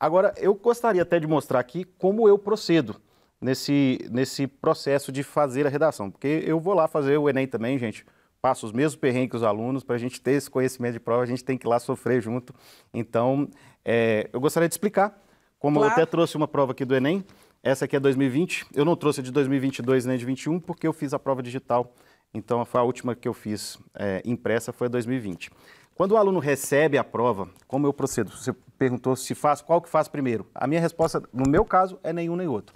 Agora, eu gostaria até de mostrar aqui como eu procedo nesse, nesse processo de fazer a redação, porque eu vou lá fazer o Enem também, gente. Passo os mesmos perrengues que os alunos, para a gente ter esse conhecimento de prova, a gente tem que ir lá sofrer junto. Então, é, eu gostaria de explicar, como claro. eu até trouxe uma prova aqui do Enem, essa aqui é 2020, eu não trouxe a de 2022 nem de 2021, porque eu fiz a prova digital, então foi a última que eu fiz é, impressa, foi a 2020. Quando o aluno recebe a prova, como eu procedo? Você perguntou se faz, qual que faz primeiro? A minha resposta, no meu caso, é nenhum nem outro.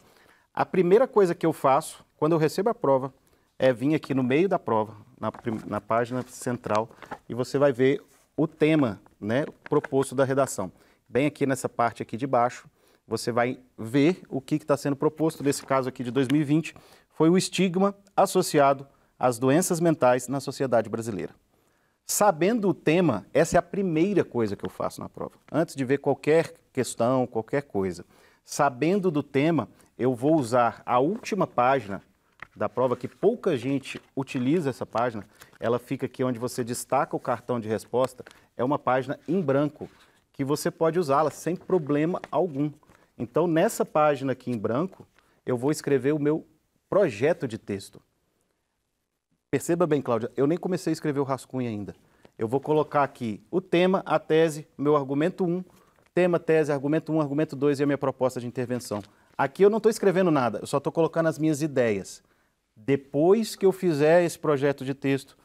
A primeira coisa que eu faço, quando eu recebo a prova, é vir aqui no meio da prova, na, na página central, e você vai ver o tema né, proposto da redação. Bem aqui nessa parte aqui de baixo, você vai ver o que está sendo proposto. Nesse caso aqui de 2020, foi o estigma associado às doenças mentais na sociedade brasileira. Sabendo o tema, essa é a primeira coisa que eu faço na prova. Antes de ver qualquer questão, qualquer coisa. Sabendo do tema, eu vou usar a última página da prova, que pouca gente utiliza essa página. Ela fica aqui onde você destaca o cartão de resposta. É uma página em branco, que você pode usá-la sem problema algum. Então, nessa página aqui em branco, eu vou escrever o meu projeto de texto. Perceba bem, Cláudia, eu nem comecei a escrever o rascunho ainda. Eu vou colocar aqui o tema, a tese, meu argumento 1, tema, tese, argumento 1, argumento 2 e a minha proposta de intervenção. Aqui eu não estou escrevendo nada, eu só estou colocando as minhas ideias. Depois que eu fizer esse projeto de texto,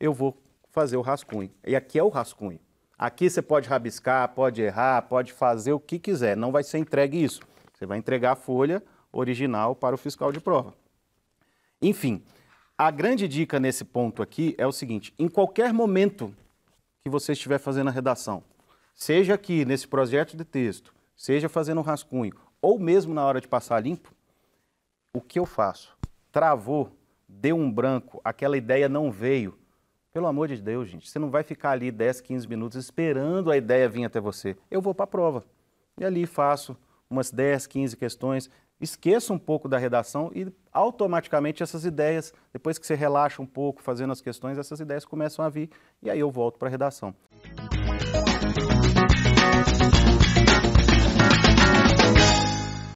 eu vou fazer o rascunho. E aqui é o rascunho. Aqui você pode rabiscar, pode errar, pode fazer o que quiser, não vai ser entregue isso. Você vai entregar a folha original para o fiscal de prova. Enfim, a grande dica nesse ponto aqui é o seguinte: em qualquer momento que você estiver fazendo a redação, seja aqui nesse projeto de texto, seja fazendo um rascunho, ou mesmo na hora de passar limpo, o que eu faço? Travou, deu um branco, aquela ideia não veio. Pelo amor de Deus, gente, você não vai ficar ali 10, 15 minutos esperando a ideia vir até você. Eu vou para a prova. E ali faço umas 10, 15 questões, esqueça um pouco da redação e automaticamente essas ideias, depois que você relaxa um pouco fazendo as questões, essas ideias começam a vir e aí eu volto para a redação.